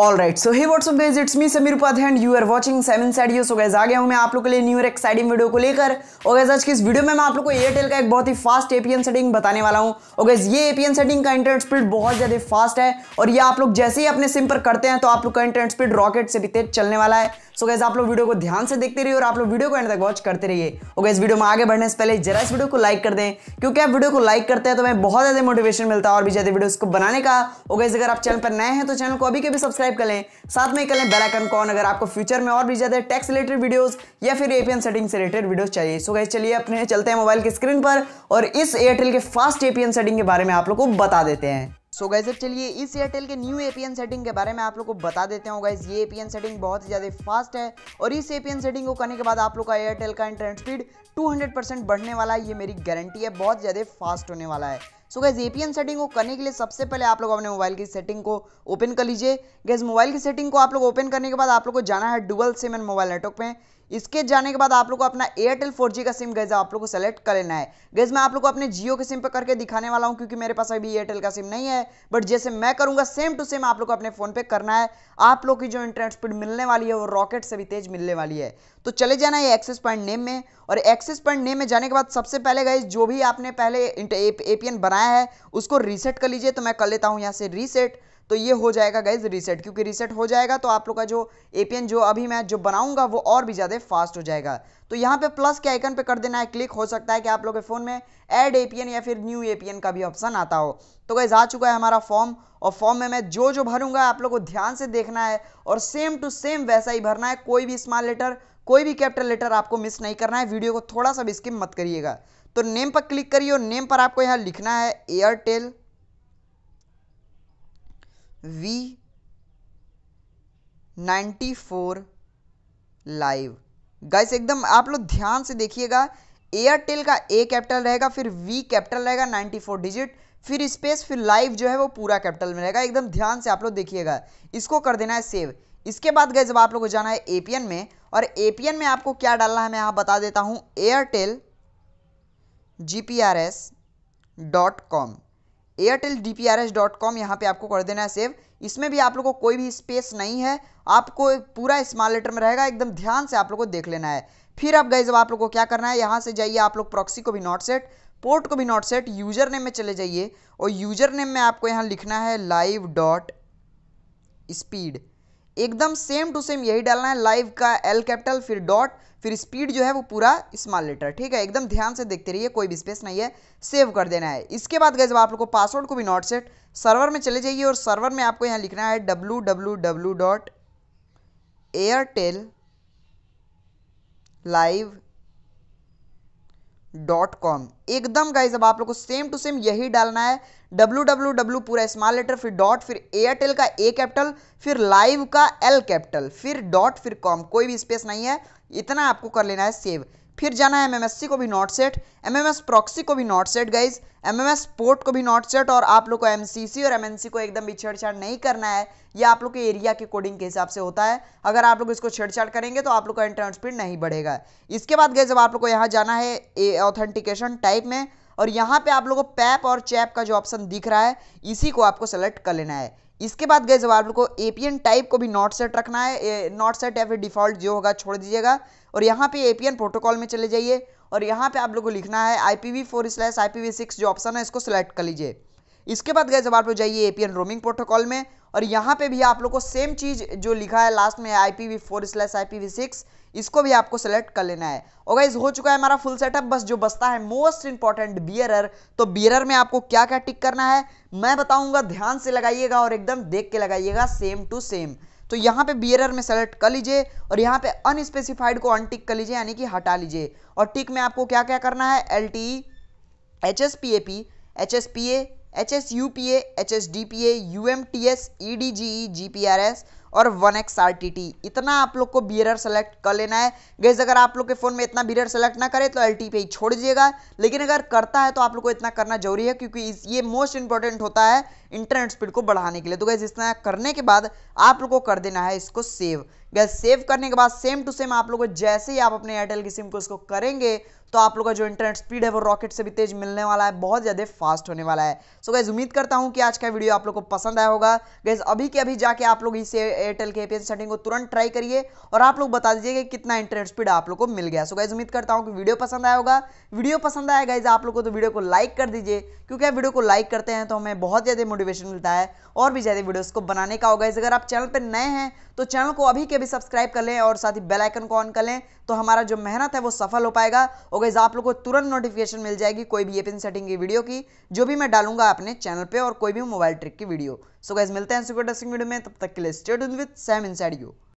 all right so hey what's up guys it's me Sameer Upadhyay and you are watching seven सैडियो so guys आ गया हूँ मैं आप लोगों के लिए न्यू और एक्साइटिंग वीडियो को लेकर और गैस आज की इस वीडियो में मैं आप लोगों को एयरटेल का एक बहुत ही फास्ट एपीएन सेटिंग बताने वाला हूँ और गैस ये एपीएन सेटिंग का इंटरनेट स्पीड बहुत ज़्यादा फास्ट है और ये आप लोग जैसे ही अपने सिम पर करते हैं तो आप लोग का इंटरनेट स्पीड रॉकेट से भी तेज चलने वाला है सो गैस आप लोग वीडियो को ध्यान से देखते रहिए और आप लोग वीडियो को एंड तक वॉच करते रहिए ओके इस वीडियो में आगे बढ़ने से पहले जरा इस वीडियो को लाइक कर दें क्योंकि आप वीडियो को लाइक करते हैं तो मैं बहुत ज़्यादा मोटिवेशन मिलता है और भी ज़्यादा वीडियो को बनाने का और oh अगर आप चैनल पर नए हैं तो चैनल को अभी के भी सब्सक्राइब कर लें साथ में कर लें बेलाइकन कॉन अगर आपको फ्यूचर में और भी ज़्यादा टैक्स रिलेटेड वीडियो या फिर एपीएन सेटिंग से रिलेटेड वीडियो चाहिए सो गैस चलिए अपने चलते हैं मोबाइल की स्क्रीन पर और इस एयरटेल के फास्ट एपीएन सेटिंग के बारे में आप लोग को बता देते हैं सो गाइज चलिए इस एयरटेल के न्यू एपीएन सेटिंग के बारे में आप लोग को बता देते हूँ गाइज ये एपीएन सेटिंग बहुत ही ज़्यादा फास्ट है और इस एपीएन सेटिंग को करने के बाद आप लोग का एयरटेल का इंटरनेट स्पीड 200 परसेंट बढ़ने वाला है ये मेरी गारंटी है बहुत ज़्यादा फास्ट होने वाला है सो गैस एपीएन सेटिंग को करने के लिए सबसे पहले आप लोग अपने मोबाइल की सेटिंग को ओपन कर लीजिए गैस मोबाइल की सेटिंग को आप लोग ओपन करने के बाद आप लोग को जाना है डुबल सिम एंड मोबाइल नेटवर्क में इसके जाने के बाद आप लोग को अपना एयरटेल फोर का सिम गैज आप लोग को सेलेक्ट कर लेना है गैज मैं आप लोग को अपने जियो के सिम पर करके दिखाने वाला हूं क्योंकि मेरे पास अभी एयरटेल का सिम नहीं है बट जैसे मैं करूंगा सेम टू सेम आप लोग को अपने फोन पे करना है आप लोग की जो इंटरनेट स्पीड मिलने वाली है वो रॉकेट से भी तेज मिलने वाली है तो चले जाना है एक्सेस पॉइंट नेम में और एक्सेस पॉइंट नेम में जाने के बाद सबसे पहले गए जो भी आपने पहले एपीएन बनाया है उसको रीसेट कर लीजिए तो मैं कर लेता हूँ यहाँ से रीसेट तो ये हो जाएगा गाइज रीसेट क्योंकि रीसेट हो जाएगा तो आप लोग का जो एपीएन जो अभी मैं जो बनाऊंगा वो और भी ज़्यादा फास्ट हो जाएगा तो यहाँ पे प्लस के आइकन पे कर देना है क्लिक हो सकता है कि आप लोग के फ़ोन में एड एपीएन या फिर न्यू एपीएन का भी ऑप्शन आता हो तो गाइज आ चुका है हमारा फॉर्म और फॉर्म में मैं जो जो भरूंगा आप लोग को ध्यान से देखना है और सेम टू सेम वैसा ही भरना है कोई भी स्मॉल लेटर कोई भी कैपिटल लेटर आपको मिस नहीं करना है वीडियो को थोड़ा सा भी स्किप मत करिएगा तो नेम पर क्लिक करिए और नेम पर आपको यहाँ लिखना है Airtel V ninety four live guys एकदम आप लोग ध्यान से देखिएगा एयरटेल का ए कैपिटल रहेगा फिर वी कैपिटल रहेगा फोर डिजिट फिर स्पेस फिर लाइव जो है वो पूरा कैपिटल में रहेगा एकदम ध्यान से आप लोग देखिएगा इसको कर देना है सेव इसके बाद गए जब आप लोग को जाना है एपीएन में और एपीएन में आपको क्या डालना है मैं यहाँ बता देता हूँ Airtel G P R S dot com Airtel D P R S dot com यहाँ पर आपको कर देना है सेव इसमें भी आप लोग को कोई भी स्पेस नहीं है आपको पूरा स्मॉल लेटर में रहेगा एकदम ध्यान से आप लोग को देख लेना है फिर अब गए जब आप लोग को क्या करना है यहाँ से जाइए आप लोग प्रॉक्सी को भी नॉट सेट पोर्ट को भी नॉट सेट यूजर नेम में चले जाइए और यूजर नेम में आपको यहाँ लिखना है लाइव डॉट स्पीड एकदम सेम टू सेम यही डालना है लाइव का एल कैपिटल फिर डॉट फिर स्पीड जो है वो पूरा स्मॉल लेटर ठीक है एकदम ध्यान से देखते रहिए कोई भी स्पेस नहीं है सेव कर देना है इसके बाद गए जब आप लोग को पासवर्ड को भी नॉट सेट सर्वर में चले जाइए और सर्वर में आपको यहाँ लिखना है W W W dot Airtel live dot com एकदम गाइज अब आप लोग को सेम टू सेम यही डालना है डब्ल्यू डब्ल्यू डब्ल्यू पूरा स्मॉल लेटर फिर डॉट फिर एयरटेल का ए कैपिटल फिर लाइव का एल कैपिटल फिर डॉट फिर कॉम कोई भी स्पेस नहीं है इतना आपको कर लेना है सेव फिर जाना है एम को भी नॉट सेट एम प्रॉक्सी को भी not set guys M port को भी नॉट सेट और आप लोग को एम और एम को एकदम भी छेड़छाड़ नहीं करना है यह आप लोग के एरिया के कोडिंग के हिसाब से होता है अगर आप लोग इसको छेड़छाड़ करेंगे तो आप लोग का इंटरनेट स्पीड नहीं बढ़ेगा इसके बाद गए जब आप लोग को यहाँ जाना है ऑथेंटिकेशन टाइप में और यहाँ पे आप लोगों को पैप और चैप का जो ऑप्शन दिख रहा है इसी को आपको सेलेक्ट कर लेना है इसके बाद गए जवाब को एन टाइप को भी नॉट सेट रखना है नॉट सेट या फिर डिफॉल्ट जो होगा छोड़ दीजिएगा और यहाँ पे एन प्रोटोकॉल में चले जाइए और यहाँ पे आप लोग को लिखना है I P V four slash I P V six जो ऑप्शन है इसको सेलेक्ट कर लीजिए इसके बाद गए जब आप लोग जाइए एपीएन रोमिंग प्रोटोकॉल में और यहाँ पे भी आप लोग को सेम चीज़ जो लिखा है लास्ट में I P V four slash I P V six इसको भी आपको सेलेक्ट कर लेना है और गाइज हो चुका है हमारा फुल सेटअप बस जो बसता है मोस्ट इंपॉर्टेंट बियरर तो बियरर में आपको क्या क्या टिक करना है मैं बताऊंगा ध्यान से लगाइएगा और एकदम देख के लगाइएगा सेम टू सेम तो यहाँ पे बियरर में सेलेक्ट कर लीजिए और यहाँ पे अनस्पेसिफाइड को अनटिक कर लीजिए यानी कि हटा लीजिए और टिक में आपको क्या क्या करना है L T H S P A P H S P A H S U P A H S D P A U M T S E D G E G P R S और one X R T T इतना आप लोग को bearer select कर लेना है gas अगर आप लोग के फ़ोन में इतना बीरर सेलेक्ट ना करे तो एल टी पे ही छोड़ दीजिएगा लेकिन अगर करता है तो आप लोग को इतना करना जरूरी है क्योंकि ये मोस्ट इंपॉर्टेंट होता है इंटरनेट स्पीड को बढ़ाने के लिए तो गैस इतना करने के बाद आप लोग को कर देना है इसको सेव गैस सेव करने के बाद सेम टू सेम आप लोग जैसे ही आप अपने एयरटेल की सिम को इसको करेंगे तो आप लोग का जो इंटरनेट स्पीड है वो रॉकेट से भी तेज मिलने वाला है बहुत ज़्यादा फास्ट होने वाला है सो so गैस उम्मीद करता हूँ कि आज का वीडियो आप लोग को पसंद आया होगा गैस अभी के अभी जाके आप लोग इसे एयरटेल के एपीएस सेटिंग को तुरंत ट्राई करिए और आप लोग बता दीजिए कि कितना इंटरनेट स्पीड आप लोग को मिल गया सो गाइज उम्मीद करता हूँ कि वीडियो पसंद आया होगा वीडियो पसंद आया गाइज आप लोग को तो वीडियो को लाइक कर दीजिए क्योंकि आप वीडियो को लाइक करते हैं तो हमें बहुत ज़्यादा मोटिवेशन मिलता है और भी ज़्यादा वीडियोज़ को बनाने का होगा इस अगर आप चैनल पर नए हैं तो चैनल को अभी के भी सब्सक्राइब कर लें और साथ ही बेलाइकन को ऑन कर लें तो हमारा जो मेहनत है वो सफल हो पाएगा और गाइज आप लोग को तुरंत नोटिफिकेशन मिल जाएगी कोई भी एपिन सेटिंग की वीडियो की जो भी मैं डालूंगा अपने चैनल पर और कोई भी मोबाइल ट्रिक की वीडियो सो गैस मिलते हैं सिक्योर वीडियो में तब तक के लिए स्टेट विद सैम इन यू